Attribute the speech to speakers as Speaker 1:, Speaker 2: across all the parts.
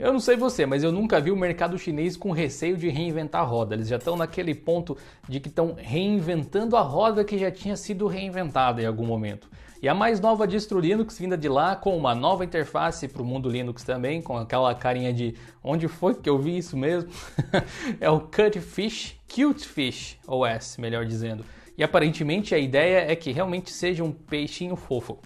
Speaker 1: Eu não sei você, mas eu nunca vi o mercado chinês com receio de reinventar a roda. Eles já estão naquele ponto de que estão reinventando a roda que já tinha sido reinventada em algum momento. E a mais nova distro Linux vinda de lá, com uma nova interface para o mundo Linux também, com aquela carinha de onde foi que eu vi isso mesmo, é o Cutfish, Cutefish OS, melhor dizendo. E aparentemente a ideia é que realmente seja um peixinho fofo.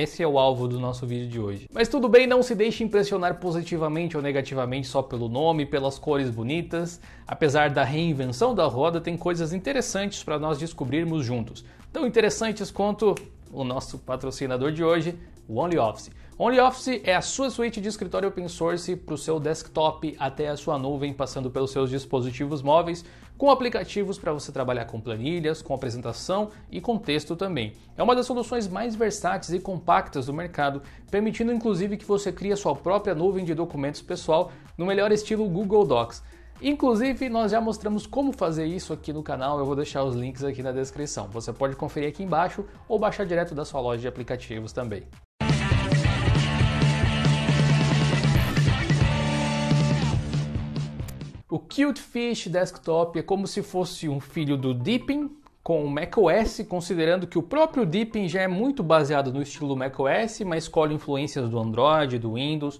Speaker 1: Esse é o alvo do nosso vídeo de hoje. Mas tudo bem, não se deixe impressionar positivamente ou negativamente só pelo nome, pelas cores bonitas. Apesar da reinvenção da roda, tem coisas interessantes para nós descobrirmos juntos. Tão interessantes quanto o nosso patrocinador de hoje, o OnlyOffice. OnlyOffice é a sua suíte de escritório open source para o seu desktop até a sua nuvem, passando pelos seus dispositivos móveis, com aplicativos para você trabalhar com planilhas, com apresentação e com texto também. É uma das soluções mais versáteis e compactas do mercado, permitindo inclusive que você crie a sua própria nuvem de documentos pessoal no melhor estilo Google Docs. Inclusive, nós já mostramos como fazer isso aqui no canal, eu vou deixar os links aqui na descrição. Você pode conferir aqui embaixo ou baixar direto da sua loja de aplicativos também. O Cutefish Desktop é como se fosse um filho do Deepin com o macOS, considerando que o próprio Deepin já é muito baseado no estilo macOS, mas escolhe influências do Android, do Windows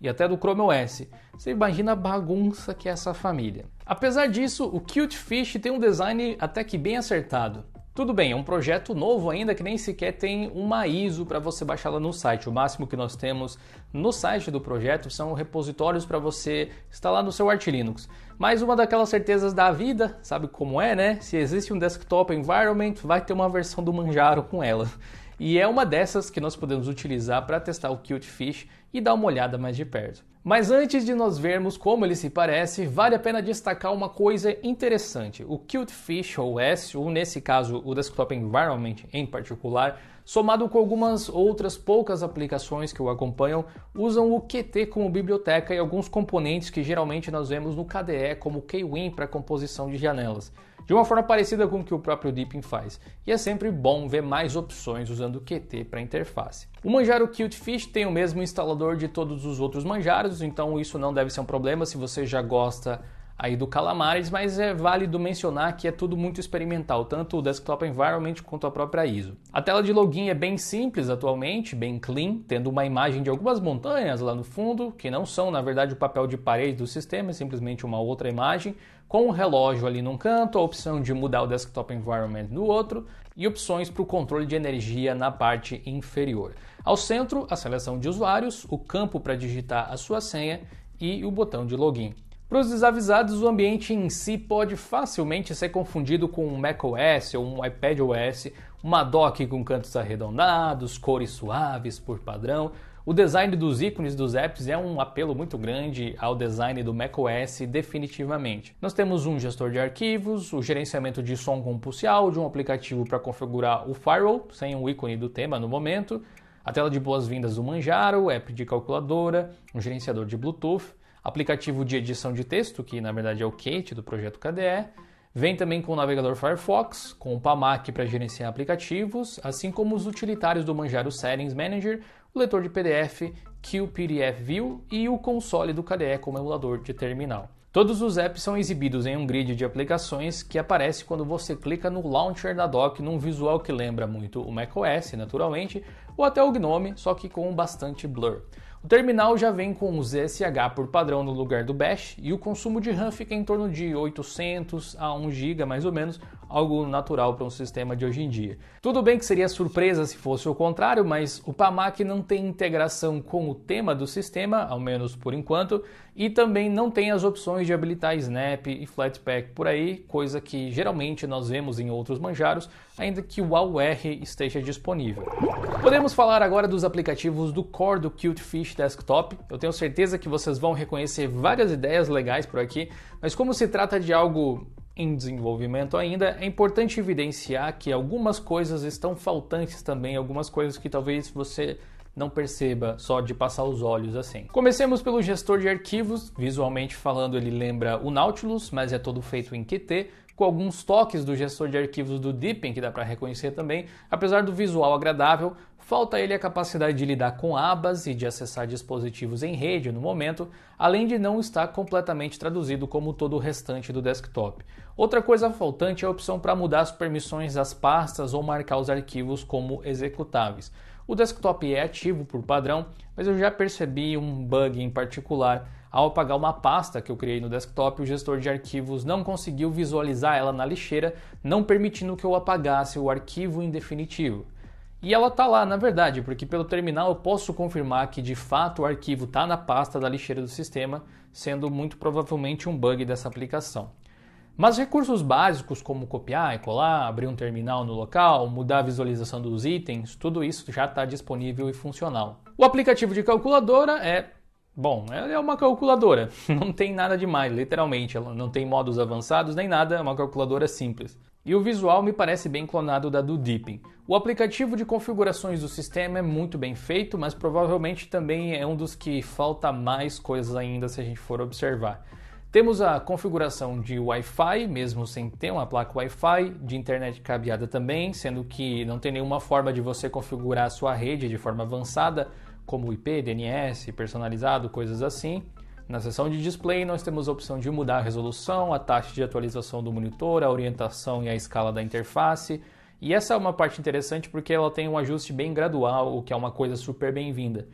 Speaker 1: e até do Chrome OS. Você imagina a bagunça que é essa família. Apesar disso, o Cutefish tem um design até que bem acertado. Tudo bem, é um projeto novo ainda que nem sequer tem uma ISO para você baixar lá no site. O máximo que nós temos no site do projeto são repositórios para você instalar no seu Arch Linux. Mas uma daquelas certezas da vida, sabe como é, né? Se existe um desktop environment, vai ter uma versão do Manjaro com ela. E é uma dessas que nós podemos utilizar para testar o cutefish e dar uma olhada mais de perto. Mas antes de nós vermos como ele se parece, vale a pena destacar uma coisa interessante. O Cutefish OS, ou nesse caso o Desktop Environment em particular, somado com algumas outras poucas aplicações que o acompanham, usam o Qt como biblioteca e alguns componentes que geralmente nós vemos no KDE como o Kwin para composição de janelas de uma forma parecida com o que o próprio Deepin faz, e é sempre bom ver mais opções usando o Qt para interface. O Manjaro Cutefish tem o mesmo instalador de todos os outros Manjaros, então isso não deve ser um problema se você já gosta aí do Calamares, mas é válido mencionar que é tudo muito experimental, tanto o Desktop Environment quanto a própria ISO. A tela de login é bem simples atualmente, bem clean, tendo uma imagem de algumas montanhas lá no fundo, que não são na verdade o papel de parede do sistema, é simplesmente uma outra imagem, com o um relógio ali num canto, a opção de mudar o Desktop Environment no outro e opções para o controle de energia na parte inferior. Ao centro, a seleção de usuários, o campo para digitar a sua senha e o botão de login. Para os desavisados, o ambiente em si pode facilmente ser confundido com um macOS ou um iPadOS, uma dock com cantos arredondados, cores suaves por padrão. O design dos ícones dos apps é um apelo muito grande ao design do macOS definitivamente. Nós temos um gestor de arquivos, o gerenciamento de som com de um aplicativo para configurar o firewall, sem o um ícone do tema no momento, a tela de boas-vindas do Manjaro, app de calculadora, um gerenciador de Bluetooth, aplicativo de edição de texto, que na verdade é o Kate do projeto KDE. Vem também com o navegador Firefox, com o PAMAC para gerenciar aplicativos, assim como os utilitários do Manjaro Settings Manager, o leitor de PDF, QPDF View e o console do KDE como emulador de terminal. Todos os apps são exibidos em um grid de aplicações que aparece quando você clica no launcher da dock num visual que lembra muito o macOS, naturalmente, ou até o GNOME, só que com bastante blur. O terminal já vem com o ZSH por padrão no lugar do Bash e o consumo de RAM fica em torno de 800 a 1 GB mais ou menos algo natural para um sistema de hoje em dia. Tudo bem que seria surpresa se fosse o contrário, mas o PAMAC não tem integração com o tema do sistema, ao menos por enquanto, e também não tem as opções de habilitar Snap e Flatpak por aí, coisa que geralmente nós vemos em outros manjaros, ainda que o AUR esteja disponível. Podemos falar agora dos aplicativos do core do Cutefish Desktop. Eu tenho certeza que vocês vão reconhecer várias ideias legais por aqui, mas como se trata de algo em desenvolvimento ainda, é importante evidenciar que algumas coisas estão faltantes também, algumas coisas que talvez você não perceba só de passar os olhos assim. Comecemos pelo gestor de arquivos, visualmente falando ele lembra o Nautilus, mas é todo feito em Qt, com alguns toques do gestor de arquivos do Deepin, que dá para reconhecer também, apesar do visual agradável, falta ele a capacidade de lidar com abas e de acessar dispositivos em rede no momento, além de não estar completamente traduzido como todo o restante do desktop. Outra coisa faltante é a opção para mudar as permissões das pastas ou marcar os arquivos como executáveis. O desktop é ativo por padrão, mas eu já percebi um bug em particular ao apagar uma pasta que eu criei no desktop, o gestor de arquivos não conseguiu visualizar ela na lixeira, não permitindo que eu apagasse o arquivo em definitivo. E ela está lá, na verdade, porque pelo terminal eu posso confirmar que de fato o arquivo está na pasta da lixeira do sistema, sendo muito provavelmente um bug dessa aplicação. Mas recursos básicos como copiar e colar, abrir um terminal no local, mudar a visualização dos itens, tudo isso já está disponível e funcional. O aplicativo de calculadora é Bom, ela é, é uma calculadora, não tem nada demais, literalmente, ela não tem modos avançados nem nada, é uma calculadora simples. E o visual me parece bem clonado da do Deepin. O aplicativo de configurações do sistema é muito bem feito, mas provavelmente também é um dos que falta mais coisas ainda se a gente for observar. Temos a configuração de Wi-Fi, mesmo sem ter uma placa Wi-Fi, de internet cabeada também, sendo que não tem nenhuma forma de você configurar a sua rede de forma avançada, como IP, DNS, personalizado, coisas assim. Na seção de display, nós temos a opção de mudar a resolução, a taxa de atualização do monitor, a orientação e a escala da interface. E essa é uma parte interessante porque ela tem um ajuste bem gradual, o que é uma coisa super bem-vinda.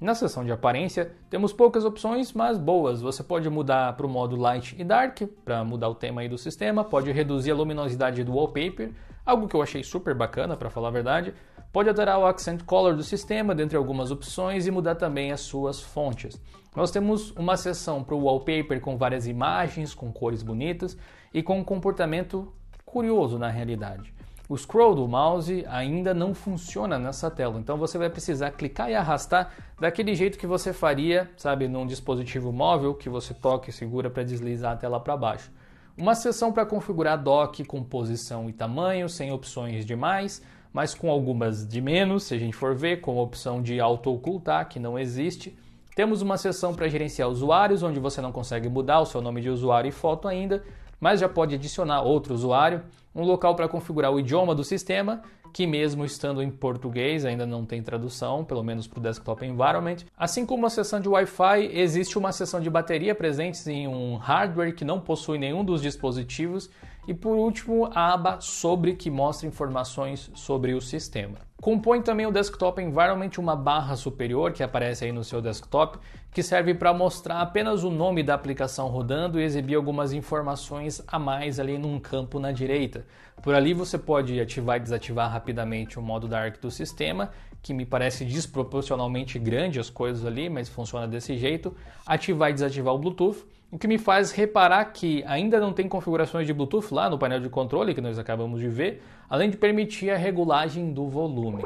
Speaker 1: Na seção de aparência, temos poucas opções, mas boas. Você pode mudar para o modo Light e Dark, para mudar o tema aí do sistema, pode reduzir a luminosidade do wallpaper, algo que eu achei super bacana, para falar a verdade. Pode alterar o accent color do sistema, dentre algumas opções, e mudar também as suas fontes. Nós temos uma seção para o wallpaper com várias imagens, com cores bonitas e com um comportamento curioso na realidade. O scroll do mouse ainda não funciona nessa tela, então você vai precisar clicar e arrastar daquele jeito que você faria, sabe, num dispositivo móvel que você toca e segura para deslizar a tela para baixo. Uma seção para configurar dock, com posição e tamanho, sem opções demais mas com algumas de menos, se a gente for ver, como a opção de auto-ocultar, que não existe. Temos uma seção para gerenciar usuários, onde você não consegue mudar o seu nome de usuário e foto ainda, mas já pode adicionar outro usuário. Um local para configurar o idioma do sistema, que mesmo estando em português ainda não tem tradução, pelo menos para o desktop environment. Assim como a seção de Wi-Fi, existe uma seção de bateria presente em um hardware que não possui nenhum dos dispositivos e por último, a aba sobre que mostra informações sobre o sistema. Compõe também o desktop environment uma barra superior que aparece aí no seu desktop, que serve para mostrar apenas o nome da aplicação rodando e exibir algumas informações a mais ali num campo na direita. Por ali você pode ativar e desativar rapidamente o modo dark do sistema, que me parece desproporcionalmente grande as coisas ali, mas funciona desse jeito, ativar e desativar o Bluetooth o que me faz reparar que ainda não tem configurações de Bluetooth lá no painel de controle que nós acabamos de ver, além de permitir a regulagem do volume.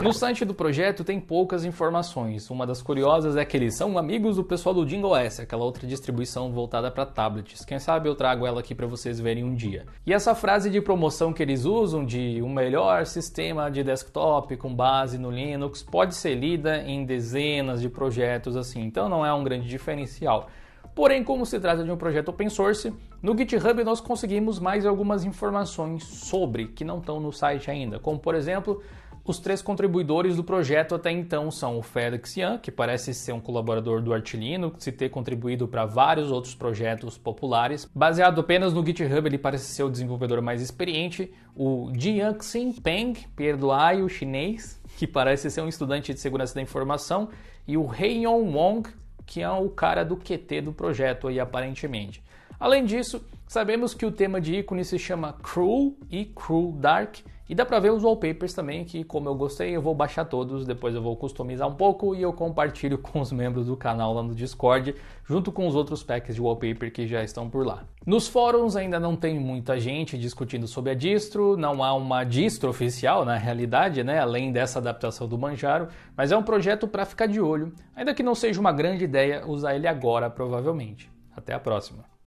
Speaker 1: No site do projeto tem poucas informações. Uma das curiosas é que eles são amigos do pessoal do Jingle S, aquela outra distribuição voltada para tablets. Quem sabe eu trago ela aqui para vocês verem um dia. E essa frase de promoção que eles usam de um melhor sistema de desktop com base no Linux pode ser lida em dezenas de projetos assim, então não é um grande diferencial. Porém, como se trata de um projeto open source, no GitHub nós conseguimos mais algumas informações sobre que não estão no site ainda, como por exemplo, os três contribuidores do projeto até então são o Felix Yan, que parece ser um colaborador do Artilino, se ter contribuído para vários outros projetos populares. Baseado apenas no GitHub, ele parece ser o desenvolvedor mais experiente. O Jianxin Peng, perdoai o chinês, que parece ser um estudante de segurança da informação. E o Heiyon Wong, que é o cara do QT do projeto aí aparentemente. Além disso, Sabemos que o tema de ícone se chama Cruel e Cruel Dark, e dá pra ver os wallpapers também, que como eu gostei, eu vou baixar todos, depois eu vou customizar um pouco e eu compartilho com os membros do canal lá no Discord, junto com os outros packs de wallpaper que já estão por lá. Nos fóruns ainda não tem muita gente discutindo sobre a distro, não há uma distro oficial na realidade, né, além dessa adaptação do Manjaro, mas é um projeto para ficar de olho, ainda que não seja uma grande ideia usar ele agora provavelmente. Até a próxima.